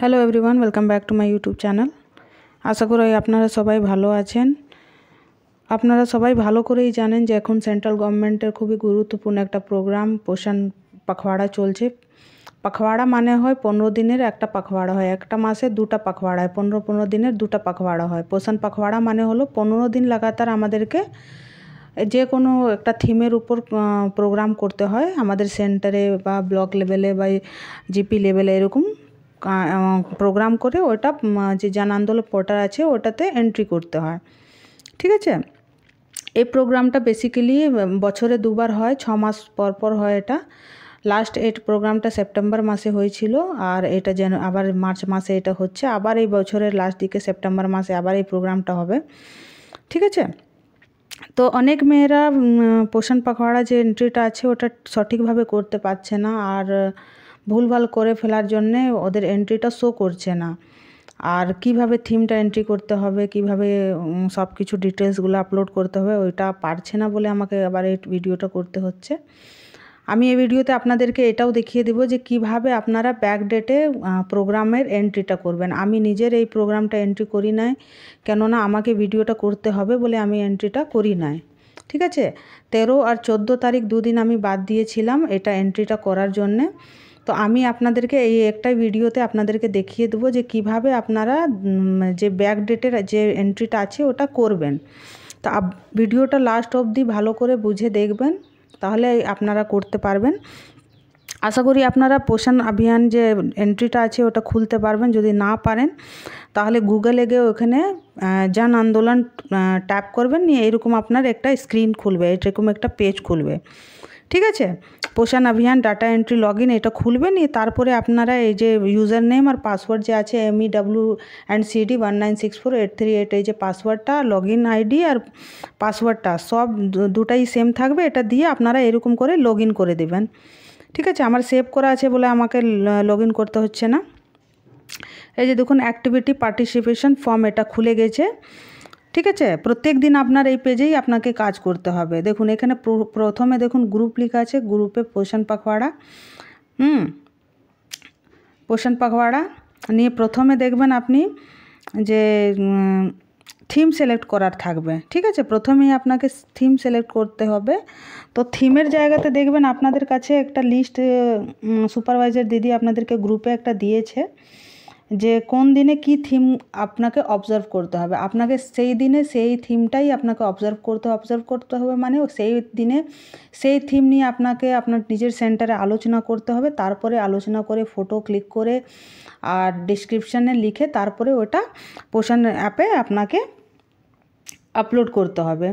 hello everyone welcome back to my YouTube channel আশা করি আপনারা সবাই ভালো আছেন আপনারা সবাই ভালো করেই জানেন যে এখন সেন্ট্রাল গভর্নমেন্টের খুবই গুরুত্বপূর্ণ একটা প্রোগ্রাম পোষণ পাখওয়াড়া চলছে পাখওয়াড়া মানে হয় পনেরো দিনের একটা পাখওয়াড়া হয় একটা মাসে দুটা পাখওয়াড়া হয় পনেরো পনেরো দিনের দুটা পাখওয়াড়া হয় পোষণ পাখওয়াড়া মানে হলো পনেরো দিন লাগাতার আমাদেরকে যে কোনো একটা থিমের উপর প্রোগ্রাম করতে হয় আমাদের সেন্টারে বা ব্লক লেভেলে বা জিপি লেভেলে এরকম প্রোগ্রাম করে ওটা যে জান আন্দোলন পোর্টাল আছে ওটাতে এন্ট্রি করতে হয় ঠিক আছে এই প্রোগ্রামটা বেসিক্যালি বছরে দুবার হয় ছ মাস পর পর হয় এটা লাস্ট এট প্রোগ্রামটা সেপ্টেম্বর মাসে হয়েছিল আর এটা যেন আবার মার্চ মাসে এটা হচ্ছে আবার এই বছরের লাস্ট দিকে সেপ্টেম্বর মাসে আবার এই প্রোগ্রামটা হবে ঠিক আছে তো অনেক মেয়েরা পোষণ পাখোড়া যে এন্ট্রিটা আছে ওটা সঠিকভাবে করতে পারছে না আর ভুলভাল করে ফেলার জন্যে ওদের এন্ট্রিটা শো করছে না আর কিভাবে থিমটা এন্ট্রি করতে হবে কিভাবে সব কিছু ডিটেলসগুলো আপলোড করতে হবে ওইটা পারছে না বলে আমাকে আবার এই ভিডিওটা করতে হচ্ছে আমি এই ভিডিওতে আপনাদেরকে এটাও দেখিয়ে দেবো যে কিভাবে আপনারা ব্যাক ডেটে প্রোগ্রামের এন্ট্রিটা করবেন আমি নিজের এই প্রোগ্রামটা এন্ট্রি করি নাই কেননা আমাকে ভিডিওটা করতে হবে বলে আমি এন্ট্রিটা করি নাই ঠিক আছে তেরো আর চোদ্দো তারিখ দুদিন আমি বাদ দিয়েছিলাম এটা এন্ট্রিটা করার জন্যে তো আমি আপনাদেরকে এই একটা ভিডিওতে আপনাদেরকে দেখিয়ে দেবো যে কিভাবে আপনারা যে ব্যাক ডেটের যে এন্ট্রিটা আছে ওটা করবেন তা ভিডিওটা লাস্ট অবধি ভালো করে বুঝে দেখবেন তাহলে আপনারা করতে পারবেন আশা করি আপনারা পোষণ অভিযান যে এন্ট্রিটা আছে ওটা খুলতে পারবেন যদি না পারেন তাহলে গুগলে গিয়ে ওখানে যান আন্দোলন ট্যাপ করবেন নিয়ে এরকম আপনার একটা স্ক্রিন খুলবে এরকম একটা পেজ খুলবে ঠিক আছে পোষণ অভিযান ডাটা এন্ট্রি লগ ইন এটা খুলবেন তারপরে আপনারা এই যে ইউজার নেম আর পাসওয়ার্ড যে আছে M E W and C D one nine six four eight three eight এই যে পাসওয়ার্ডটা লগ ইন আইডি আর পাসওয়ার্ডটা সব দুটাই সেম থাকবে এটা দিয়ে আপনারা এরকম করে লগ ইন করে দেবেন ঠিক আছে আমার সেভ করা আছে বলে আমাকে লগ ইন করতে হচ্ছে না এই যে দেখুন অ্যাক্টিভিটি পার্টিসিপেশন ফর্ম এটা খুলে গেছে ঠিক আছে প্রত্যেক দিন আপনার এই পেজেই আপনাকে কাজ করতে হবে দেখুন এখানে প্রথমে দেখুন গ্রুপ লেখা আছে গ্রুপে পোষণ পাখওয়াড়া হুম পোষণ পাখওয়াড়া নিয়ে প্রথমে দেখবেন আপনি যে থিম সিলেক্ট করার থাকবে ঠিক আছে প্রথমেই আপনাকে থিম সিলেক্ট করতে হবে তো থিমের জায়গাতে দেখবেন আপনাদের কাছে একটা লিস্ট সুপারভাইজার দিদি আপনাদেরকে গ্রুপে একটা দিয়েছে যে কোন দিনে কি থিম আপনাকে অবজার্ভ করতে হবে আপনাকে সেই দিনে সেই থিমটাই আপনাকে অবজার্ভ করতে অবজার্ভ করতে হবে মানে সেই দিনে সেই থিম নিয়ে আপনাকে আপনার নিজের সেন্টারে আলোচনা করতে হবে তারপরে আলোচনা করে ফটো ক্লিক করে আর ডিসক্রিপশানে লিখে তারপরে ওটা পোষণ অ্যাপে আপনাকে আপলোড করতে হবে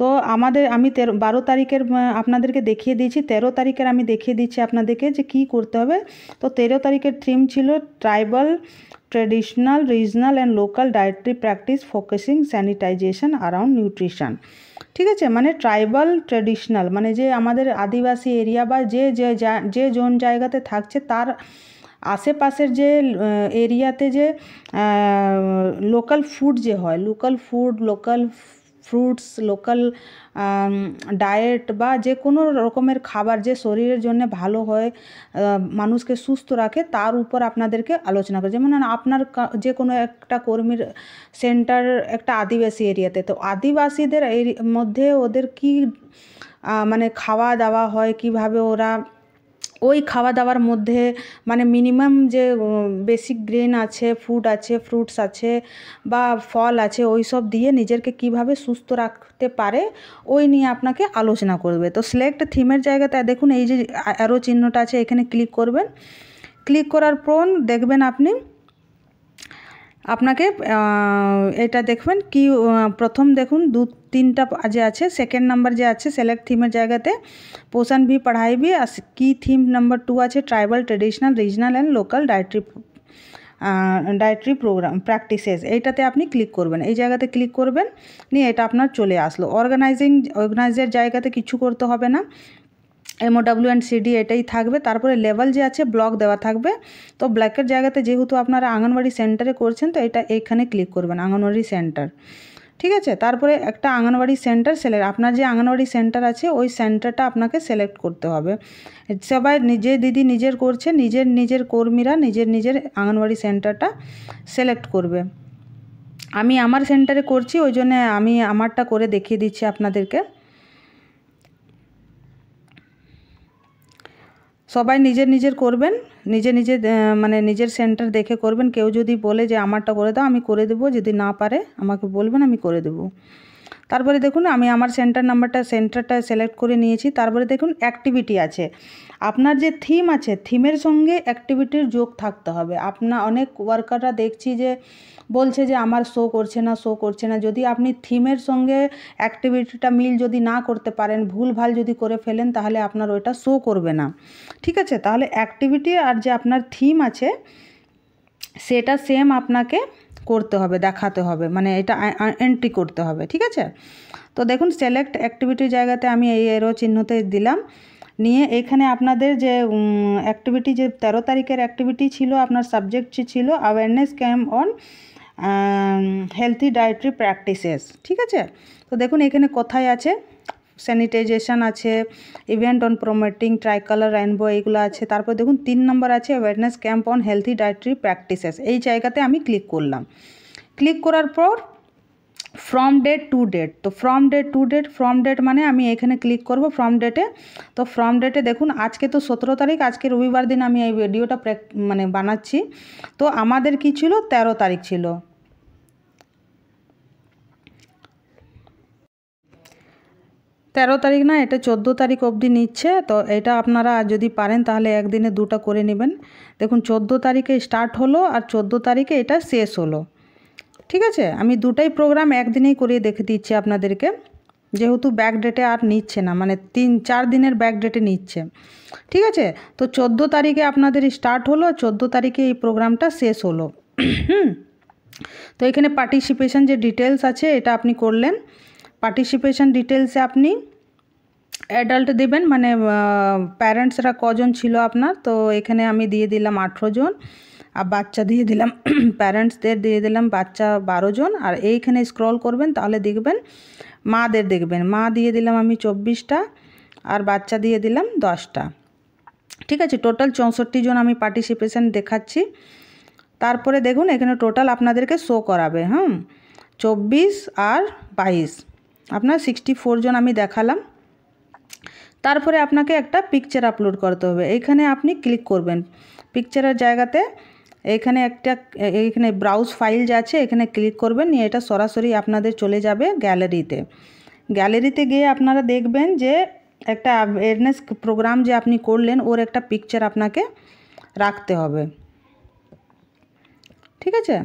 তো আমাদের আমি তেরো বারো তারিখের আপনাদেরকে দেখিয়ে দিয়েছি তেরো তারিখের আমি দেখিয়ে দিচ্ছি আপনাদেরকে যে কি করতে হবে তো তেরো তারিখের থিম ছিল tribal traditional regional and local dietary practice focusing sanitization around nutrition ঠিক আছে মানে ট্রাইবাল ট্রেডিশনাল মানে যে আমাদের আদিবাসী এরিয়া বা যে যে যে জোন জায়গাতে থাকছে তার আশেপাশের যে এরিয়াতে যে লোকাল ফুড যে হয় local food local fruits local diet বা যে কোনো রকমের খাবার যে শরীরের জন্য ভালো হয় মানুষকে সুস্থ রাখে তার উপর আপনাদেরকে আলোচনা করে যেমন আপনার যে কোনো একটা কর্মীর সেন্টার একটা আদিবাসী এরিয়াতে তো আদিবাসীদের এর মধ্যে ওদের কি মানে খাওয়া দাওয়া হয় কিভাবে ওরা ওই খাওয়া দাওয়ার মধ্যে মানে মিনিমাম যে বেসিক গ্রেন আছে ফুড আছে ফ্রুটস আছে বা ফল আছে ওই সব দিয়ে নিজেকে কিভাবে সুস্থ রাখতে পারে ওই নিয়ে আপনাকে আলোচনা করবে তো সিলেক্ট থিমের জায়গাতে দেখুন এই যে অ্যারো চিহ্নটা আছে এখানে ক্লিক করবেন ক্লিক করার পর দেখবেন আপনি আপনাকে এটা দেখবেন কি প্রথম দেখুন দু তিনটা যে আছে সেকেন্ড নাম্বার যে আছে সিলেক্ট থিমের জায়গাতে পোষণ ভি পড়াই ভি আর কি থিম নাম্বার টু আছে tribal traditional regional and local dietary dietary programme practices এইটাতে আপনি ক্লিক করবেন এই জায়গাতে ক্লিক করবেন নিয়ে এটা আপনার চলে আসলো অর্গানাইজিং অর্গানাইজের জায়গাতে কিছু করতে হবে না এমওডাব্লিউ অ্যান্ড সিডি এটাই থাকবে তারপরে লেভেল যে আছে ব্লক দেওয়া থাকবে তো ব্ল্যাকের জায়গাতে যেহেতু আপনারা আঙ্গনবাড়ি সেন্টারে করছেন তো এটা এখানে ক্লিক করবেন আঙ্গনবাড়ি সেন্টার ঠিক আছে তারপরে একটা আঙ্গনবাড়ি সেন্টার সেলেক্ট আপনার যে আঙ্গনবাড়ি সেন্টার আছে ওই সেন্টারটা আপনাকে সিলেক্ট করতে হবে সবাই নিজে দিদি নিজের করছে নিজের নিজের কর্মীরা নিজের নিজের আঙ্গনবাড়ি সেন্টারটা সিলেক্ট করবে আমি আমার সেন্টারে করছি ওই জন্যে আমি আমারটা করে দেখিয়ে দিচ্ছি আপনাদেরকে সবাই নিজের নিজের করবেন নিজে নিজে মানে নিজের সেন্টার দেখে করবেন কেউ যদি বলে যে আমারটা করে দাও আমি করে দেবো যদি না পারে আমাকে বলবেন আমি করে দেবো তারপরে দেখুন আমি আমার সেন্টার নাম্বারটা সেন্টারটা সিলেক্ট করে নিয়েছি তারপরে দেখুন অ্যাক্টিভিটি আছে আপনার যে থিম আছে থিমের সঙ্গে অ্যাক্টিভিটির যোগ থাকতে হবে আপনার অনেক ওয়ার্কাররা দেখছি যে বলছে যে আমার শো করছে না শো করছে না যদি আপনি থিমের সঙ্গে অ্যাক্টিভিটিটা মিল যদি না করতে পারেন ভুল ভাল যদি করে ফেলেন তাহলে আপনার ওইটা শো করবে না ঠিক আছে তাহলে অ্যাক্টিভিটি আর যে আপনার থিম আছে সেটা সেম আপনাকে করতে হবে দেখাতে হবে মানে এটা এন্ট্রি করতে হবে ঠিক আছে তো দেখুন সিলেক্ট অ্যাক্টিভিটির জায়গাতে আমি এই এরও চিহ্নতে দিলাম নিয়ে এখানে আপনাদের যে অ্যাক্টিভিটি যে তেরো তারিখের অ্যাক্টিভিটি ছিল আপনার সাবজেক্ট ছিল awareness camp on healthy dietary practices ঠিক আছে তো দেখুন এখানে কোথায় আছে স্যানিটাইজেশন আছে event on promoting tricolour rainbow এইগুলো আছে তারপর দেখুন তিন নম্বর আছে awareness camp on healthy dietary practices এই জায়গাতে আমি ক্লিক করলাম ক্লিক করার পর ফ্রম ডেট টু ডেট তো from date to date from date মানে আমি এখানে ক্লিক করব ফ্রম ডেটে তো ফ্রম ডেটে দেখুন আজকে তো সতেরো তারিখ আজকে রবিবার দিন আমি এই ভিডিওটা মানে বানাচ্ছি তো আমাদের কি ছিল ১৩ তারিখ ছিল তেরো তারিখ না এটা চোদ্দো তারিখ অবধি নিচ্ছে তো এটা আপনারা যদি পারেন তাহলে একদিনে দুটা করে নেবেন দেখুন চোদ্দো তারিখে স্টার্ট হলো আর চোদ্দো তারিখে এটা শেষ হলো ঠিক আছে আমি দুটাই প্রোগ্রাম একদিনেই করিয়ে দেখে দিচ্ছি আপনাদেরকে যেহেতু ব্যাক ডেটে আর নিচ্ছে না মানে তিন চার দিনের ব্যাক ডেটে নিচ্ছে ঠিক আছে তো চোদ্দো তারিখে আপনাদের স্টার্ট হলো চোদ্দো তারিখে এই প্রোগ্রামটা শেষ হলো হুম তো এখানে পার্টিসিপেশন যে ডিটেলস আছে এটা আপনি করলেন পার্টিসিপেশন ডিটেলসে আপনি অ্যাডাল্ট দেবেন মানে প্যারেন্টসরা কজন ছিল আপনার তো এখানে আমি দিয়ে দিলাম আঠেরো জন আর বাচ্চা দিয়ে দিলাম প্যারেন্টসদের দিয়ে দিলাম বাচ্চা বারো জন আর এইখানে স্ক্রল করবেন তাহলে দেখবেন মাদের দেখবেন মা দিয়ে দিলাম আমি চব্বিশটা আর বাচ্চা দিয়ে দিলাম দশটা ঠিক আছে টোটাল চৌষট্টি জন আমি পার্টিসিপেশন দেখাচ্ছি তারপরে দেখুন এখানে টোটাল আপনাদেরকে শো করাবে হ্যাঁ চব্বিশ আর বাইশ আপনার সিক্সটি জন আমি দেখালাম তারপরে আপনাকে একটা পিকচার আপলোড করতে হবে এইখানে আপনি ক্লিক করবেন পিকচারের জায়গাতে এখানে একটা এখানে ব্রাউজ ফাইল যা আছে এখানে ক্লিক করবেন নিয়ে এটা সরাসরি আপনাদের চলে যাবে গ্যালারিতে গ্যালারিতে গিয়ে আপনারা দেখবেন যে একটা অ্যাওয়ারনেস প্রোগ্রাম যে আপনি করলেন ওর একটা পিকচার আপনাকে রাখতে হবে ঠিক আছে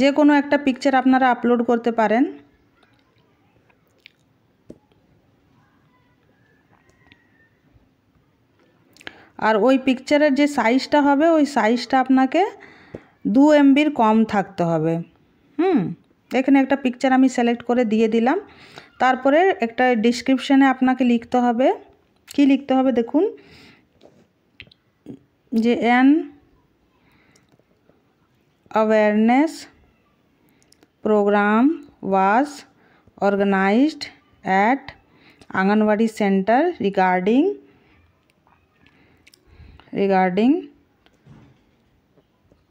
যে কোনো একটা পিকচার আপনারা আপলোড করতে পারেন আর ওই পিকচারের যে সাইজটা হবে ওই সাইজটা আপনাকে দু এমবির কম থাকতে হবে হুম এখানে একটা পিকচার আমি সিলেক্ট করে দিয়ে দিলাম তারপরে একটা ডিসক্রিপশানে আপনাকে লিখতে হবে কি লিখতে হবে দেখুন যে an awareness programme was organised at anganwadi centre regarding regarding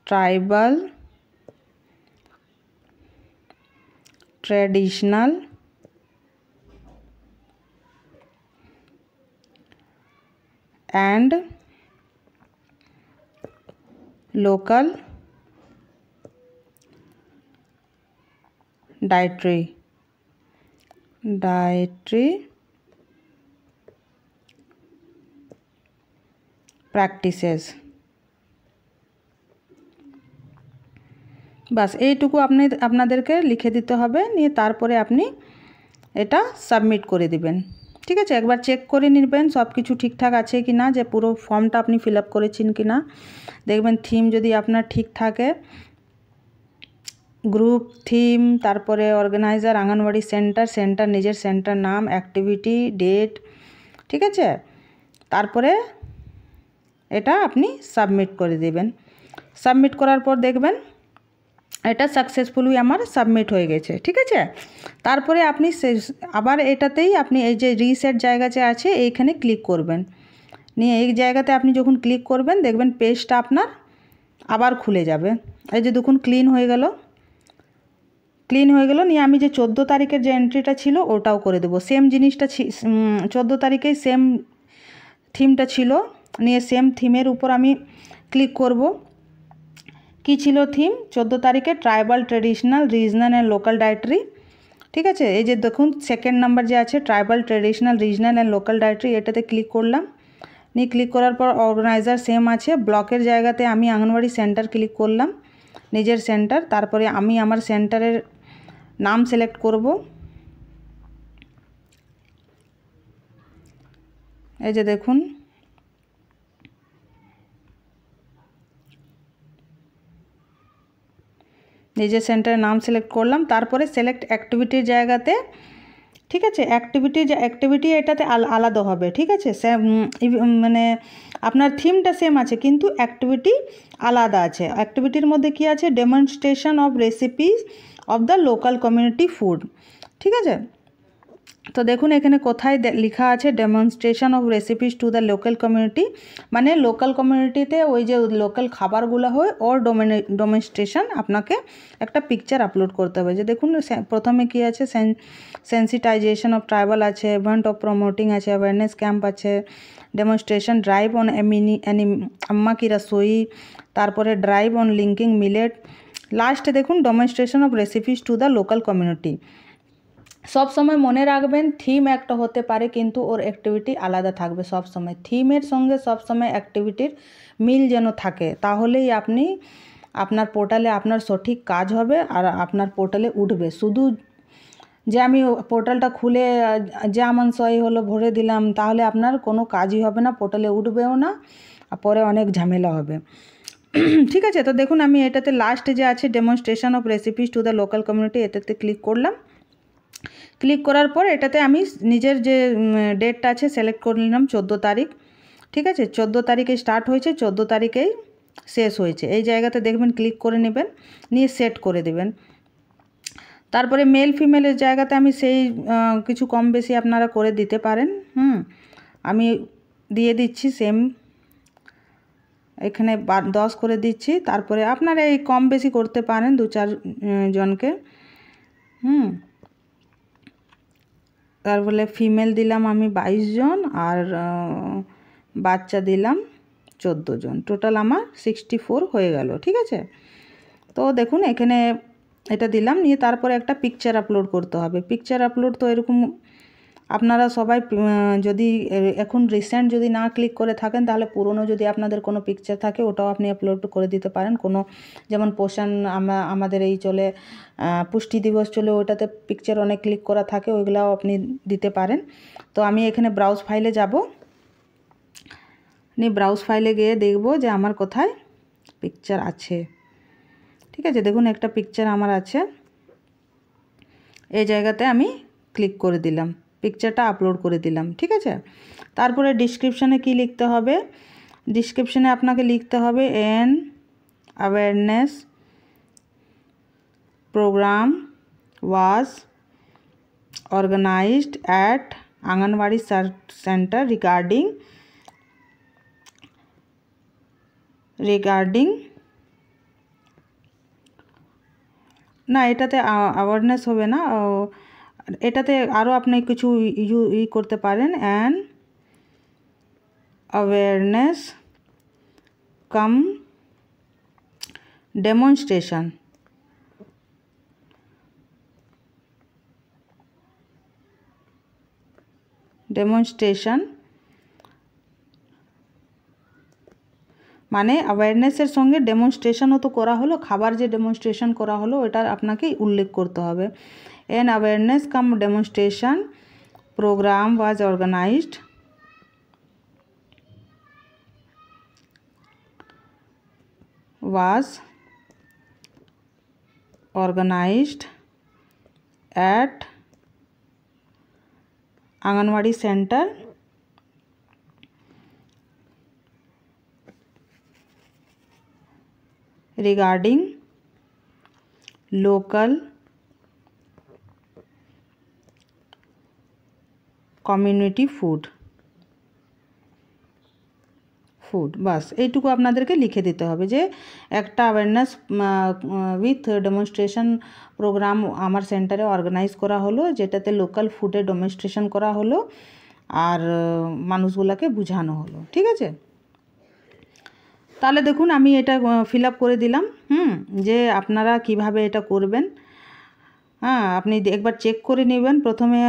tribal traditional and local dietary dietary practices বাস এইটুকু আপনি আপনাদেরকে লিখে দিতে হবে নিয়ে তারপরে আপনি এটা সাবমিট করে দিবেন ঠিক আছে একবার চেক করে নেবেন সব কিছু ঠিকঠাক আছে কি না যে পুরো ফর্মটা আপনি ফিল আপ করেছেন কি না দেখবেন থিম যদি আপনার ঠিক থাকে গ্রুপ থিম তারপরে অর্গানাইজার আঙ্গনবাড়ি সেন্টার সেন্টার নিজের সেন্টার নাম অ্যাক্টিভিটি ডেট ঠিক আছে তারপরে এটা আপনি সাবমিট করে দেবেন সাবমিট করার পর দেখবেন এটা সাকসেসফুলি আমার সাবমিট হয়ে গেছে ঠিক আছে তারপরে আপনি আবার এটাতেই আপনি এই যে রিসেট জায়গাতে আছে এইখানে ক্লিক করবেন নিয়ে এই জায়গাতে আপনি যখন ক্লিক করবেন দেখবেন পেজটা আপনার আবার খুলে যাবে এই যে দেখুন ক্লিন হয়ে গেল ক্লিন হয়ে গেল নিয়ে আমি যে চোদ্দো তারিখের যে এন্ট্রিটা ছিল ওটাও করে দেবো সেম জিনিসটা চোদ্দো তারিখেই সেম থিমটা ছিল নিয়ে সেম থিমের উপর আমি ক্লিক করব কি ছিল থিম চোদ্দো তারিখে tribal traditional regional and local dietary ঠিক আছে এই যে দেখুন সেকেন্ড নাম্বার যে আছে tribal traditional regional and local dietary এটাতে ক্লিক করলাম নিয়ে ক্লিক করার পর অর্গানাইজার সেম আছে ব্লকের জায়গাতে আমি আঙ্গনবাড়ি সেন্টার ক্লিক করলাম নিজের সেন্টার তারপরে আমি আমার সেন্টারের নাম সিলেক্ট করব এই যে দেখুন নিজের সেন্টারের নাম সিলেক্ট করলাম তারপরে সিলেক্ট অ্যাক্টিভিটির জায়গাতে ঠিক আছে অ্যাক্টিভিটি অ্যাক্টিভিটি এটাতে আলাদা হবে ঠিক আছে মানে আপনার থিমটা সেম আছে কিন্তু অ্যাক্টিভিটি আলাদা আছে অ্যাক্টিভিটির মধ্যে কি আছে demonstration of recipes of the local community food ঠিক আছে তো দেখুন এখানে কোথায় লেখা আছে demonstration of recipes to the local community মানে লোকাল কমিউনিটিতে ওই যে লোকাল খাবারগুলো হয় ওর ডোমেনে ডোমেনস্ট্রেশন আপনাকে একটা পিকচার আপলোড করতে হবে যে দেখুন প্রথমে কি আছে সেন্সিটাইজেশন অফ ট্রাইবাল আছে ইভেন্ট অফ প্রমোটিং আছে অ্যাওয়ারনেস ক্যাম্প আছে ডেমনস্ট্রেশন ড্রাইভ অন এমিনি আম্মা কি রসোই তারপরে ড্রাইভ অন লিঙ্কিং মিলেট লাস্টে দেখুন demonstration of recipes to the local community সব সময় মনে রাখবেন থিম একটা হতে পারে কিন্তু ওর অ্যাক্টিভিটি আলাদা থাকবে সব সময় থিমের সঙ্গে সব সময় অ্যাক্টিভিটির মিল যেন থাকে তাহলেই আপনি আপনার পোর্টালে আপনার সঠিক কাজ হবে আর আপনার পোর্টালে উঠবে শুধু যে আমি পোর্টালটা খুলে যে আমার সই হলো ভরে দিলাম তাহলে আপনার কোনো কাজই হবে না পোর্টালে উঠবেও না পরে অনেক ঝামেলা হবে ঠিক আছে তো দেখুন আমি এটাতে লাস্টে যে আছে demonstration of recipes to the local community এটাতে ক্লিক করলাম ক্লিক করার পর এটাতে আমি নিজের যে ডেটটা আছে সিলেক্ট করে নিলাম চোদ্দো তারিখ ঠিক আছে চোদ্দো তারিখে স্টার্ট হয়েছে চোদ্দো তারিখেই শেষ হয়েছে এই জায়গাতে দেখবেন ক্লিক করে নেবেন নিয়ে সেট করে দেবেন তারপরে মেল ফিমেলের জায়গাতে আমি সেই কিছু কম বেশি আপনারা করে দিতে পারেন হুম আমি দিয়ে দিচ্ছি সেম এখানে দশ করে দিচ্ছি তারপরে আপনারা এই কম বেশি করতে পারেন দু চার জনকে হুম তার বলে ফিমেল দিলাম আমি বাইশ জন আর বাচ্চা দিলাম চোদ্দো জন টোটাল আমার সিক্সটি ফোর হয়ে গেল ঠিক আছে তো দেখুন এখানে এটা দিলাম নিয়ে তারপরে একটা পিকচার আপলোড করতে হবে পিকচার আপলোড তো এরকম আপনারা সবাই যদি এখন রিসেন্ট যদি না ক্লিক করে থাকেন তাহলে পুরনো যদি আপনাদের কোনো পিকচার থাকে ওটাও আপনি আপলোড করে দিতে পারেন কোনো যেমন পোষণ আমাদের এই চলে পুষ্টি দিবস চলে ওটাতে পিকচার অনেক ক্লিক করা থাকে ওইগুলাও আপনি দিতে পারেন তো আমি এখানে ব্রাউজ ফাইলে যাব নিয়ে ব্রাউজ ফাইলে গিয়ে দেখব যে আমার কোথায় পিকচার আছে ঠিক আছে দেখুন একটা পিকচার আমার আছে এই জায়গাতে আমি ক্লিক করে দিলাম পিকচারটা আপলোড করে দিলাম ঠিক আছে তারপরে ডিসক্রিপশানে কি লিখতে হবে ডিসক্রিপশানে আপনাকে লিখতে হবে an awareness programme was organised at anganwadi centre regarding regarding না এটাতে অ্যাওয়ারনেস হবে না এটাতে আরও আপনি কিছু ইউ ই করতে পারেন and awareness cum demonstration demonstration মানে অ্যাওয়ারনেসের সঙ্গে ডেমনস্ট্রেশনও তো করা হলো খাবার যে ডেমনস্ট্রেশন করা হলো ওটার আপনাকে উল্লেখ করতে হবে an awareness cum demonstration program was organized was organized at anganwadi centre regarding local community food food বাস এইটুকু আপনাদেরকে লিখে দিতে হবে যে একটা অ্যাওয়ারনেস উইথ ডেমনস্ট্রেশন প্রোগ্রাম আমার সেন্টারে অর্গানাইজ করা হলো যেটাতে লোকাল ফুডে ডেমনস্ট্রেশন করা হলো আর মানুষগুলোকে বুঝানো হলো ঠিক আছে তাহলে দেখুন আমি এটা ফিল করে দিলাম হুম যে আপনারা কিভাবে এটা করবেন হ্যাঁ আপনি একবার চেক করে নেবেন প্রথমে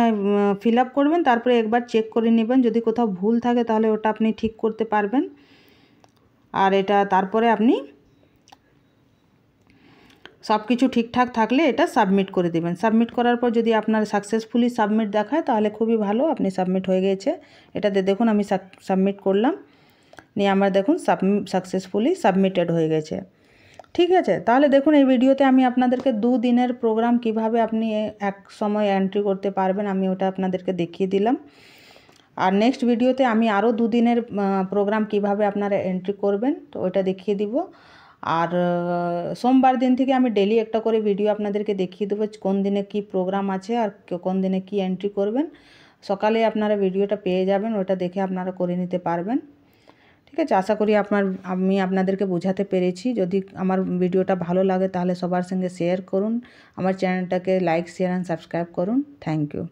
ফিল আপ করবেন তারপরে একবার চেক করে নেবেন যদি কোথাও ভুল থাকে তাহলে ওটা আপনি ঠিক করতে পারবেন আর এটা তারপরে আপনি সব কিছু ঠিকঠাক থাকলে এটা সাবমিট করে দেবেন সাবমিট করার পর যদি আপনার সাকসেসফুলি সাবমিট দেখায় তাহলে খুবই ভালো আপনি সাবমিট হয়ে গেছে এটাতে দেখুন আমি সাবমিট করলাম নিয়ে আমার দেখুন সাবমি সাকসেসফুলি সাবমিটেড হয়ে গেছে ঠিক আছে তাহলে দেখুন এই ভিডিওতে আমি আপনাদেরকে দুদিনের প্রোগ্রাম কিভাবে আপনি এক সময় এন্ট্রি করতে পারবেন আমি ওটা আপনাদেরকে দেখিয়ে দিলাম আর নেক্সট ভিডিওতে আমি আরও দুদিনের প্রোগ্রাম কিভাবে আপনারা এন্ট্রি করবেন তো ওইটা দেখিয়ে দিব আর সোমবার দিন থেকে আমি ডেলি একটা করে ভিডিও আপনাদেরকে দেখিয়ে দেবো কোন দিনে কি প্রোগ্রাম আছে আর কোন দিনে কি এন্ট্রি করবেন সকালে আপনারা ভিডিওটা পেয়ে যাবেন ওটা দেখে আপনারা করে নিতে পারবেন ঠিক আছে আশা করি আপনার আমি আপনাদেরকে বোঝাতে পেরেছি যদি আমার ভিডিওটা ভালো লাগে তাহলে সবার সঙ্গে শেয়ার করুন আমার চ্যানেলটাকে লাইক শেয়ার অ্যান্ড সাবস্ক্রাইব করুন থ্যাংক ইউ